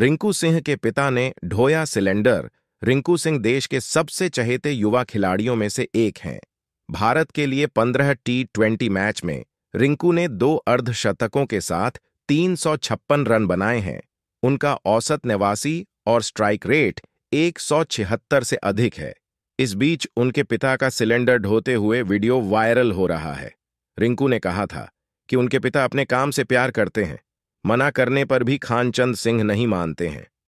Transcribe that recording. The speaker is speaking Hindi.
रिंकू सिंह के पिता ने ढोया सिलेंडर रिंकू सिंह देश के सबसे चहेते युवा खिलाड़ियों में से एक हैं भारत के लिए 15 टी ट्वेंटी मैच में रिंकू ने दो अर्धशतकों के साथ तीन रन बनाए हैं उनका औसत निवासी और स्ट्राइक रेट छिहत्तर से अधिक है इस बीच उनके पिता का सिलेंडर ढोते हुए वीडियो वायरल हो रहा है रिंकू ने कहा था कि उनके पिता अपने काम से प्यार करते हैं मना करने पर भी खानचंद सिंह नहीं मानते हैं